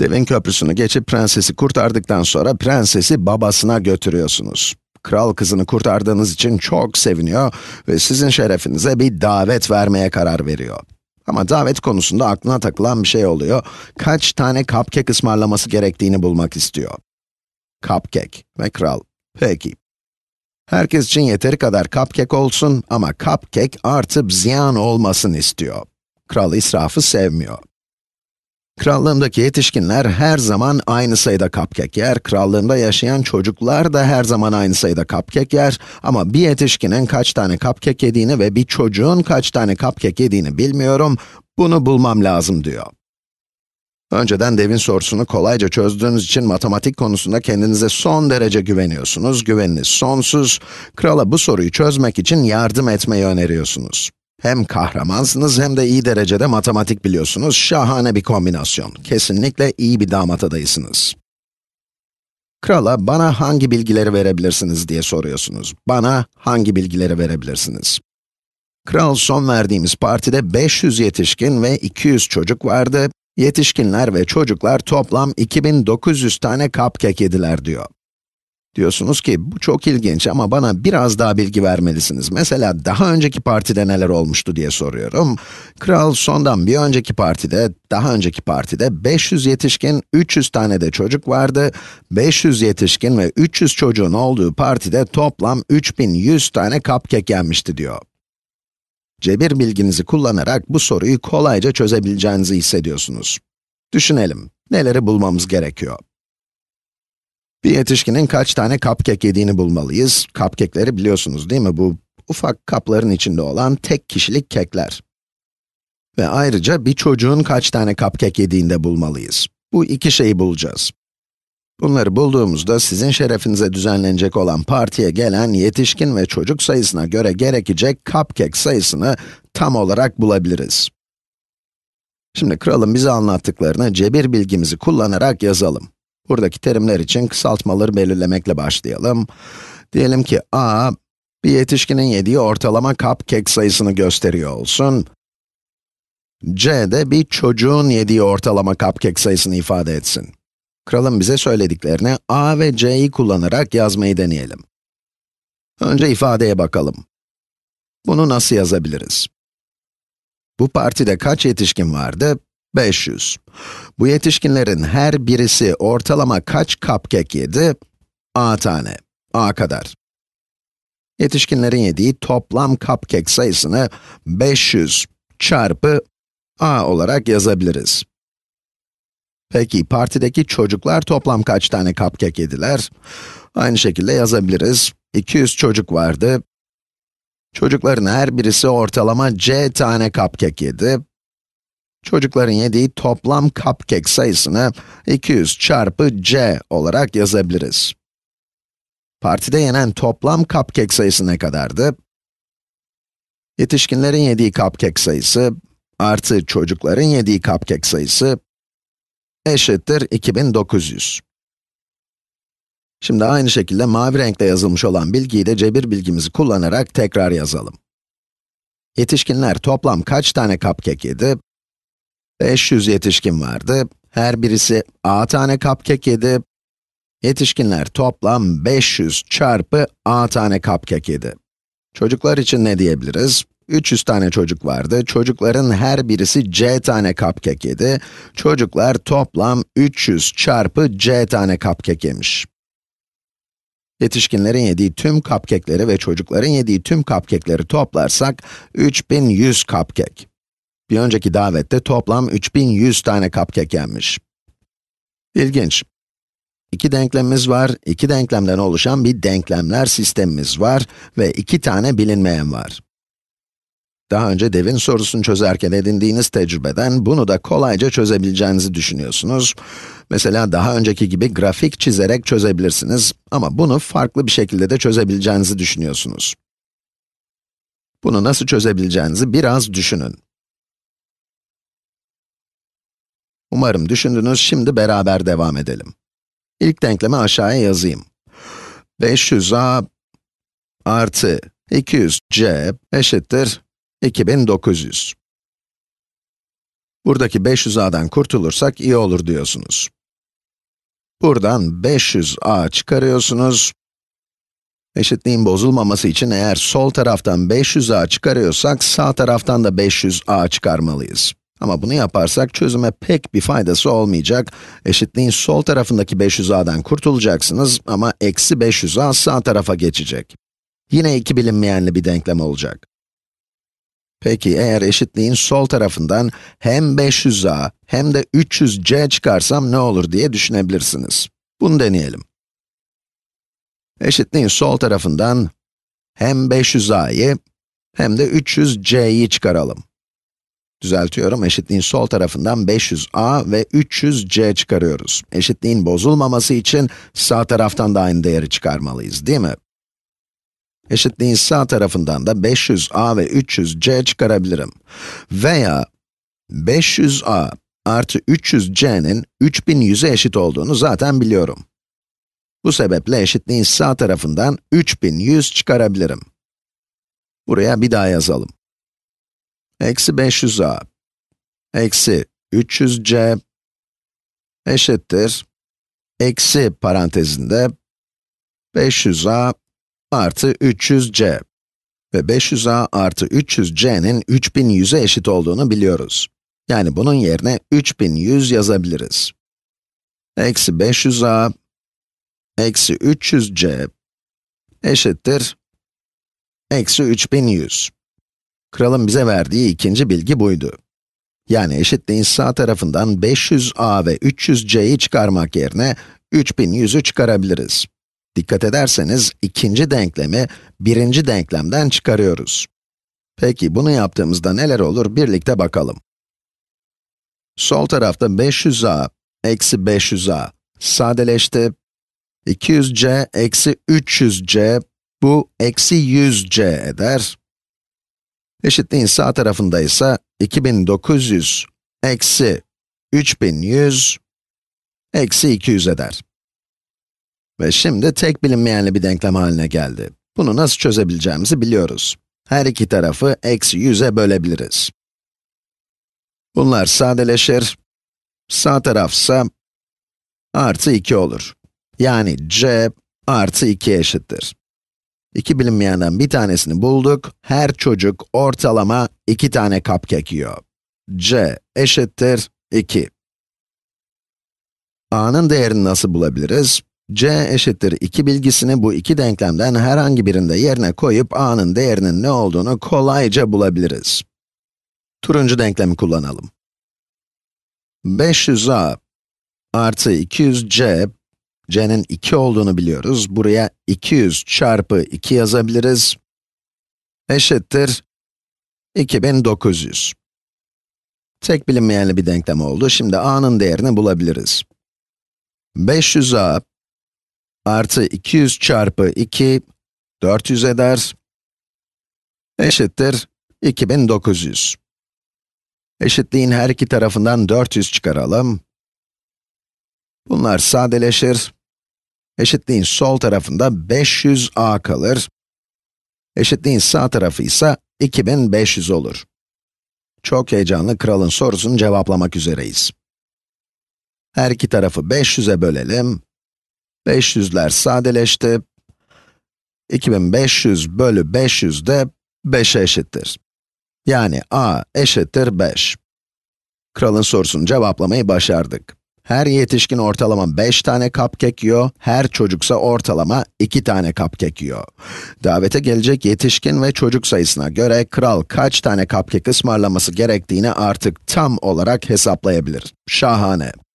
Devin köprüsünü geçip prensesi kurtardıktan sonra prensesi babasına götürüyorsunuz. Kral kızını kurtardığınız için çok seviniyor ve sizin şerefinize bir davet vermeye karar veriyor. Ama davet konusunda aklına takılan bir şey oluyor. Kaç tane cupcake ısmarlaması gerektiğini bulmak istiyor. Cupcake ve kral. Peki. Herkes için yeteri kadar cupcake olsun ama cupcake artıp ziyan olmasın istiyor. Kral israfı sevmiyor. Krallığımdaki yetişkinler her zaman aynı sayıda cupcake yer, krallığımda yaşayan çocuklar da her zaman aynı sayıda cupcake yer. Ama bir yetişkinin kaç tane cupcake yediğini ve bir çocuğun kaç tane cupcake yediğini bilmiyorum, bunu bulmam lazım diyor. Önceden devin sorusunu kolayca çözdüğünüz için matematik konusunda kendinize son derece güveniyorsunuz, güveniniz sonsuz. Krala bu soruyu çözmek için yardım etmeyi öneriyorsunuz. Hem kahramansınız hem de iyi derecede matematik biliyorsunuz. Şahane bir kombinasyon. Kesinlikle iyi bir damat adayısınız. Krala bana hangi bilgileri verebilirsiniz diye soruyorsunuz. Bana hangi bilgileri verebilirsiniz? Kral son verdiğimiz partide 500 yetişkin ve 200 çocuk vardı. Yetişkinler ve çocuklar toplam 2900 tane cupcake yediler diyor. Diyorsunuz ki bu çok ilginç ama bana biraz daha bilgi vermelisiniz. Mesela daha önceki partide neler olmuştu diye soruyorum. Kral sondan bir önceki partide, daha önceki partide 500 yetişkin, 300 tane de çocuk vardı. 500 yetişkin ve 300 çocuğun olduğu partide toplam 3100 tane cupcake yenmişti diyor. Cebir bilginizi kullanarak bu soruyu kolayca çözebileceğinizi hissediyorsunuz. Düşünelim, neleri bulmamız gerekiyor? Bir yetişkinin kaç tane cupcake yediğini bulmalıyız. Cupcake'leri biliyorsunuz değil mi? Bu ufak kapların içinde olan tek kişilik kekler. Ve ayrıca bir çocuğun kaç tane cupcake yediğini de bulmalıyız. Bu iki şeyi bulacağız. Bunları bulduğumuzda sizin şerefinize düzenlenecek olan partiye gelen yetişkin ve çocuk sayısına göre gerekecek cupcake sayısını tam olarak bulabiliriz. Şimdi kralın bize anlattıklarını cebir bilgimizi kullanarak yazalım. Buradaki terimler için kısaltmaları belirlemekle başlayalım. Diyelim ki a, bir yetişkinin yediği ortalama cupcake sayısını gösteriyor olsun. c de bir çocuğun yediği ortalama cupcake sayısını ifade etsin. Kralın bize söylediklerini a ve c'yi kullanarak yazmayı deneyelim. Önce ifadeye bakalım. Bunu nasıl yazabiliriz? Bu partide kaç yetişkin vardı? 500. Bu yetişkinlerin her birisi ortalama kaç cupcake yedi? a tane, a kadar. Yetişkinlerin yediği toplam cupcake sayısını 500 çarpı a olarak yazabiliriz. Peki, partideki çocuklar toplam kaç tane cupcake yediler? Aynı şekilde yazabiliriz. 200 çocuk vardı. Çocukların her birisi ortalama c tane cupcake yedi çocukların yediği toplam cupcake sayısını 200 çarpı c olarak yazabiliriz. Partide yenen toplam cupcake sayısı ne kadardı? Yetişkinlerin yediği cupcake sayısı artı çocukların yediği cupcake sayısı eşittir 2900. Şimdi aynı şekilde mavi renkte yazılmış olan bilgiyi de cebir bilgimizi kullanarak tekrar yazalım. Yetişkinler toplam kaç tane cupcake yedi? 500 yetişkin vardı. Her birisi a tane cupcake yedi. Yetişkinler toplam 500 çarpı a tane cupcake yedi. Çocuklar için ne diyebiliriz? 300 tane çocuk vardı. Çocukların her birisi c tane cupcake yedi. Çocuklar toplam 300 çarpı c tane cupcake yemiş. Yetişkinlerin yediği tüm cupcake'leri ve çocukların yediği tüm cupcake'leri toplarsak 3100 cupcake. Bir önceki davette toplam 3100 tane cupcake yenmiş. İlginç. İki denklemimiz var, iki denklemden oluşan bir denklemler sistemimiz var ve iki tane bilinmeyen var. Daha önce devin sorusunu çözerken edindiğiniz tecrübeden bunu da kolayca çözebileceğinizi düşünüyorsunuz. Mesela daha önceki gibi grafik çizerek çözebilirsiniz ama bunu farklı bir şekilde de çözebileceğinizi düşünüyorsunuz. Bunu nasıl çözebileceğinizi biraz düşünün. Umarım düşündünüz, şimdi beraber devam edelim. İlk denklemi aşağıya yazayım. 500a artı 200c eşittir 2900. Buradaki 500a'dan kurtulursak iyi olur diyorsunuz. Buradan 500a çıkarıyorsunuz. Eşitliğin bozulmaması için eğer sol taraftan 500a çıkarıyorsak, sağ taraftan da 500a çıkarmalıyız. Ama bunu yaparsak çözüme pek bir faydası olmayacak. Eşitliğin sol tarafındaki 500a'dan kurtulacaksınız ama eksi 500a sağ tarafa geçecek. Yine iki bilinmeyenli bir denklem olacak. Peki eğer eşitliğin sol tarafından hem 500a hem de 300c çıkarsam ne olur diye düşünebilirsiniz. Bunu deneyelim. Eşitliğin sol tarafından hem 500a'yı hem de 300c'yi çıkaralım. Düzeltiyorum, eşitliğin sol tarafından 500a ve 300c çıkarıyoruz. Eşitliğin bozulmaması için sağ taraftan da aynı değeri çıkarmalıyız, değil mi? Eşitliğin sağ tarafından da 500a ve 300c çıkarabilirim. Veya 500a artı 300c'nin 3100'e eşit olduğunu zaten biliyorum. Bu sebeple eşitliğin sağ tarafından 3100 çıkarabilirim. Buraya bir daha yazalım. Eksi 500a eksi 300c eşittir eksi parantezinde 500a artı 300c ve 500a artı 300c'nin 3100'e eşit olduğunu biliyoruz. Yani bunun yerine 3100 yazabiliriz. Eksi 500a eksi 300c eşittir eksi 3100. Kralın bize verdiği ikinci bilgi buydu. Yani eşitliğin sağ tarafından 500a ve 300c'yi çıkarmak yerine 3100'ü çıkarabiliriz. Dikkat ederseniz ikinci denklemi birinci denklemden çıkarıyoruz. Peki bunu yaptığımızda neler olur birlikte bakalım. Sol tarafta 500a eksi 500a sadeleşti. 200c eksi 300c bu eksi 100c eder. Eşitliğin sağ tarafında ise 2900 eksi 3100 eksi 200 eder. Ve şimdi tek bilinmeyenli bir denklem haline geldi. Bunu nasıl çözebileceğimizi biliyoruz. Her iki tarafı eksi 100'e bölebiliriz. Bunlar sadeleşir. Sağ tarafsa artı 2 olur. Yani c artı 2 eşittir. İki bilinmeyenden bir tanesini bulduk. Her çocuk ortalama iki tane cupcake yiyor. c eşittir 2. a'nın değerini nasıl bulabiliriz? c eşittir 2 bilgisini bu iki denklemden herhangi birinde yerine koyup a'nın değerinin ne olduğunu kolayca bulabiliriz. Turuncu denklemi kullanalım. 500a artı 200c c'nin 2 olduğunu biliyoruz. Buraya 200 çarpı 2 yazabiliriz. Eşittir 2900. Tek bilinmeyenli bir denklem oldu. Şimdi a'nın değerini bulabiliriz. 500a artı 200 çarpı 2, 400 eder. Eşittir 2900. Eşitliğin her iki tarafından 400 çıkaralım. Bunlar sadeleşir. Eşitliğin sol tarafında 500a kalır. Eşitliğin sağ tarafı ise 2500 olur. Çok heyecanlı kralın sorusunu cevaplamak üzereyiz. Her iki tarafı 500'e bölelim. 500'ler sadeleşti. 2500 bölü 500 de 5'e eşittir. Yani a eşittir 5. Kralın sorusunu cevaplamayı başardık. Her yetişkin ortalama 5 tane cupcake yiyor, her çocuksa ortalama 2 tane cupcake yiyor. Davete gelecek yetişkin ve çocuk sayısına göre kral kaç tane cupcake ısmarlaması gerektiğini artık tam olarak hesaplayabilir. Şahane.